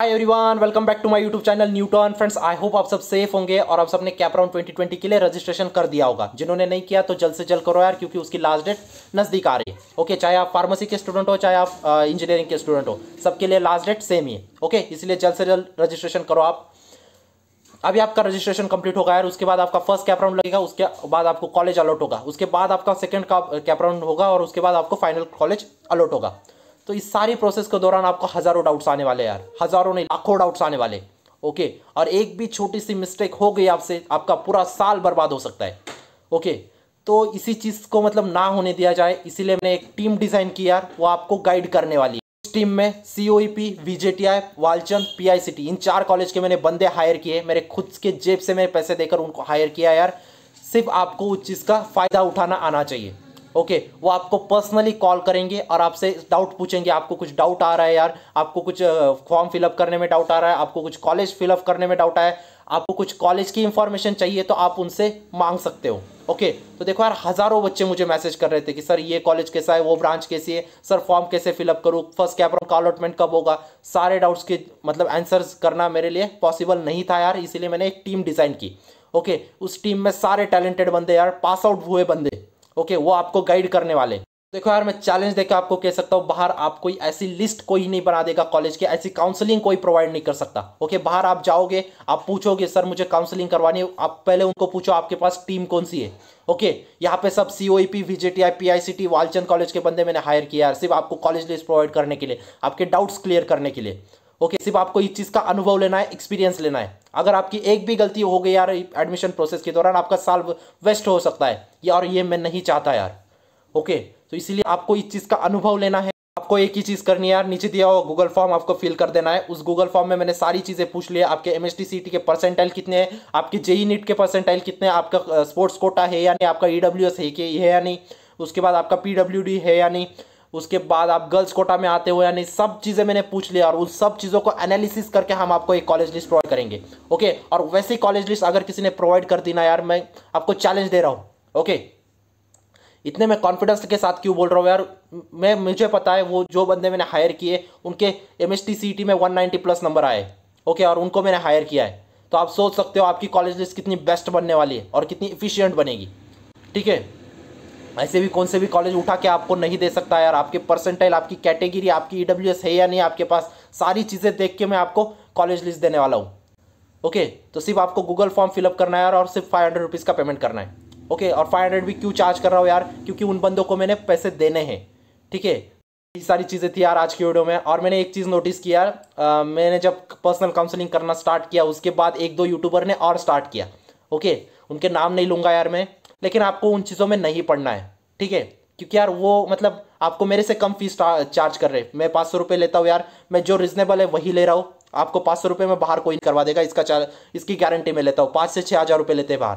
hi everyone welcome back to my YouTube channel Newton friends I hope आप सब safe होंगे और आप सबने कैपराउंड 2020 के लिए रजिस्ट्रेशन कर दिया होगा जिन्होंने नहीं किया तो जल्द से जल्द करो यार क्योंकि उसकी लास्ट डेट नज़दीक आ रही है ओके चाहे आप फार्मेसी के स्टूडेंट हो चाहे आप इंजीनियरिंग के स्टूडेंट हो सबके लिए लास्ट डेट सेम ही है ओके इसलिए जल्द से जल्द रजिस्ट्रेशन करो आप अभी आपका रजिस्ट्रेशन कंप्लीट होगा यार उसके बाद आपका फर्स्ट कैप राउंड लगेगा उसके बाद आपको कॉलेज अलॉट होगा उसके बाद आपका सेकंड कैप राउंड होगा और उसके बाद आपको फाइनल कॉलेज अलॉट होगा तो इस सारी प्रोसेस के दौरान आपको हज़ारों डाउट्स आने वाले यार हज़ारों नहीं लाखों डाउट्स आने वाले ओके और एक भी छोटी सी मिस्टेक हो गई आपसे आपका पूरा साल बर्बाद हो सकता है ओके तो इसी चीज़ को मतलब ना होने दिया जाए इसीलिए मैंने एक टीम डिज़ाइन की यार वो आपको गाइड करने वाली है टीम में C O P Walchand P I C T इन चार कॉलेज के मैंने बंदे हायर किए मेरे खुद के जेब से मेरे पैसे देकर उनको हायर किया यार सिर्फ आपको उस चीज़ का फ़ायदा उठाना आना चाहिए ओके वो आपको पर्सनली कॉल करेंगे और आपसे डाउट पूछेंगे आपको कुछ डाउट आ रहा है यार आपको कुछ फॉर्म फिलअप करने में डाउट आ रहा है आपको कुछ कॉलेज फिलअप करने में डाउट आया आपको कुछ कॉलेज की इंफॉर्मेशन चाहिए तो आप उनसे मांग सकते हो ओके तो देखो यार हज़ारों बच्चे मुझे मैसेज कर रहे थे कि सर ये कॉलेज कैसा है वो ब्रांच कैसी है सर फॉर्म कैसे फिलअप करूँ फर्स्ट कैपर का अलॉटमेंट कब होगा सारे डाउट्स के मतलब आंसर्स करना मेरे लिए पॉसिबल नहीं था यार इसीलिए मैंने एक टीम डिज़ाइन की ओके उस टीम में सारे टैलेंटेड बंदे यार पास आउट हुए बंदे ओके वो आपको गाइड करने वाले देखो यार मैं चैलेंज देकर आपको कह सकता हूँ बाहर आप कोई ऐसी लिस्ट कोई नहीं बना देगा कॉलेज की ऐसी काउंसलिंग कोई प्रोवाइड नहीं कर सकता ओके बाहर आप जाओगे आप पूछोगे सर मुझे काउंसलिंग करवानी है आप पहले उनको पूछो आपके पास टीम कौन सी है ओके यहाँ पे सब C O P V J T P I C T Walchand college के बंदे मैंने हायर किया यार सिर्फ आपको कॉलेज लिस्ट प्रोवाइड करने के लिए आपके डाउट्स क्लियर करने के लिए ओके सिर्फ आपको इस चीज़ का अनुभव लेना है एक्सपीरियंस लेना है अगर आपकी एक भी गलती हो गई यार एडमिशन प्रोसेस के दौरान आपका साल वेस्ट हो सकता है यार ये मैं नहीं चाहता यार ओके तो इसीलिए आपको इस चीज़ का अनुभव लेना है आपको एक ही चीज़ करनी है यार नीचे दिया हुआ गूगल फॉर्म आपको फिल कर देना है उस गूगल फॉर्म में मैंने सारी चीज़ें पूछ लिया आपके एम एस के परसेंटाइल कितने हैं आपके जेई नीट e के परसेंटाइल कितने हैं आपका स्पोर्ट्स कोटा है या नहीं आपका ई e है कि है या नहीं उसके बाद आपका पी है या नहीं उसके बाद आप गर्ल्स कोटा में आते हो यानी सब चीज़ें मैंने पूछ लिया और उन सब चीज़ों को एनालिसिस करके हम आपको एक कॉलेज लिस्ट प्रोवाइड करेंगे ओके और वैसी कॉलेज लिस्ट अगर किसी ने प्रोवाइड कर दी ना यार मैं आपको चैलेंज दे रहा हूँ ओके इतने मैं कॉन्फिडेंस के साथ क्यों बोल रहा हूँ यार मैं मुझे पता है वो जो बंदे मैंने हायर किए उनके M S T T C में वन नाइन्टी प्लस नंबर आए ओके और उनको मैंने हायर किया है तो आप सोच सकते हो आपकी कॉलेज लिस्ट कितनी बेस्ट बनने वाली है और कितनी इफिशियंट बनेगी ठीक है ऐसे भी कौन से भी कॉलेज उठा के आपको नहीं दे सकता यार आपके परसेंटाइल आपकी कैटेगरी आपकी ई है या नहीं आपके पास सारी चीज़ें देख के मैं आपको कॉलेज लिस्ट देने वाला हूँ ओके तो सिर्फ आपको गूगल फॉर्म फिलअप करना है यार और सिर्फ फाइव हंड्रेड रुपीज़ का पेमेंट करना है ओके और फाइव हंड्रेड भी क्यों चार्ज कर रहा हूँ यार क्योंकि उन बंदों को मैंने पैसे देने हैं ठीक है ये सारी चीज़ें थी यार आज की वीडियो में और मैंने एक चीज़ नोटिस किया आ, मैंने जब पर्सनल काउंसलिंग करना स्टार्ट किया उसके बाद एक दो यूट्यूबर ने और स्टार्ट किया ओके उनके नाम नहीं लूँगा यार मैं लेकिन आपको उन चीज़ों में नहीं पढ़ना है ठीक है क्योंकि यार वो मतलब आपको मेरे से कम फीस चार्ज कर रहे हैं मैं पाँच सौ रुपये लेता हूँ यार मैं जो रिजनेबल है वही ले रहा हूँ आपको पाँच सौ रुपये में बाहर कोई करवा देगा इसका चार इसकी गारंटी में लेता हूँ पाँच से छः हज़ार रुपये लेते हैं बाहर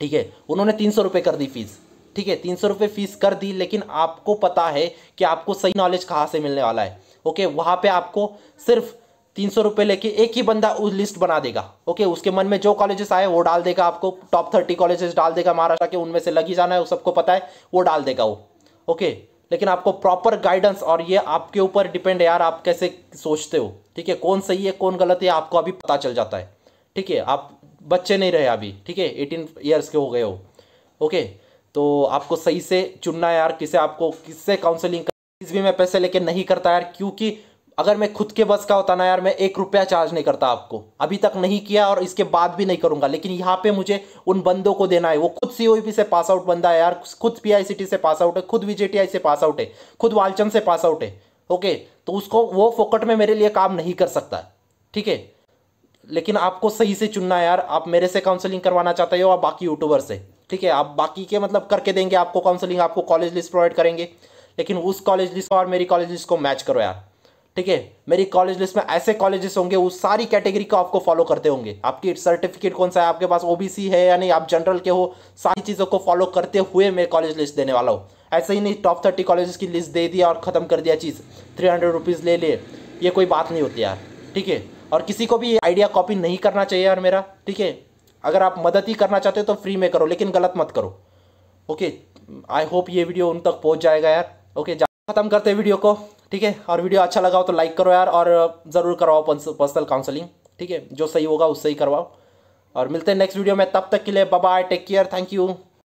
ठीक है उन्होंने तीन सौ रुपये कर दी फीस ठीक है तीन सौ रुपये फीस कर दी लेकिन आपको पता है कि आपको सही नॉलेज कहाँ से मिलने वाला है ओके वहाँ पे आपको सिर्फ तीन सौ रुपये लेके एक ही बंदा उस लिस्ट बना देगा ओके उसके मन में जो कॉलेजेस आए वो डाल देगा आपको टॉप थर्टी कॉलेजेस डाल देगा महाराष्ट्र के उनमें से लगी जाना है वो सबको पता है वो डाल देगा वो ओके लेकिन आपको प्रॉपर गाइडेंस और ये आपके ऊपर डिपेंड है यार आप कैसे सोचते हो ठीक है कौन सही है कौन गलत है आपको अभी पता चल जाता है ठीक है आप बच्चे नहीं रहे अभी ठीक है एटीन ईयर्स के हो गए हो ओके तो आपको सही से चुनना है यार किसे आपको किससे काउंसलिंग भी मैं पैसे लेके नहीं करता यार क्योंकि अगर मैं खुद के बस का होता ना यार मैं एक रुपया चार्ज नहीं करता आपको अभी तक नहीं किया और इसके बाद भी नहीं करूंगा लेकिन यहाँ पे मुझे उन बंदों को देना है वो खुद सीओईपी से पास आउट बंदा है यार खुद पीआईसीटी से पास आउट है खुद वीजेटीआई से पास आउट है खुद वालचंद से पास आउट है ओके तो उसको वो फोकट में मेरे लिए काम नहीं कर सकता ठीक है लेकिन आपको सही से चुनना है यार आप मेरे से काउंसलिंग करवाना चाहते हो और बाकी यूट्यूबर से ठीक है आप बाकी के मतलब करके देंगे आपको काउंसलिंग आपको कॉलेज लिस्ट प्रोवाइड करेंगे लेकिन उस कॉलेज लिस्ट और मेरी कॉलेज लिस्ट को मैच करो यार ठीक है मेरी कॉलेज लिस्ट में ऐसे कॉलेजेस होंगे उस सारी कैटेगरी को आपको फॉलो करते होंगे आपकी सर्टिफिकेट कौन सा है आपके पास ओबीसी है या नहीं आप जनरल के हो सारी चीज़ों को फॉलो करते हुए मैं कॉलेज लिस्ट देने वाला हूँ ऐसे ही नहीं टॉप थर्टी कॉलेजेस की लिस्ट दे दिया और ख़त्म कर दिया चीज़ थ्री हंड्रेड रुपीज़ ले लिए ये कोई बात नहीं होती यार ठीक है और किसी को भी ये आइडिया कॉपी नहीं करना चाहिए यार मेरा ठीक है अगर आप मदद ही करना चाहते हो तो फ्री में करो लेकिन गलत मत करो ओके आई होप ये वीडियो उन तक पहुँच जाएगा यार ओके ख़त्म करते वीडियो को ठीक है और वीडियो अच्छा लगा हो तो लाइक करो यार और ज़रूर करवाओ पर्सनल काउंसलिंग ठीक है जो सही होगा उससे ही करवाओ और मिलते हैं नेक्स्ट वीडियो में तब तक के लिए bye take care thank you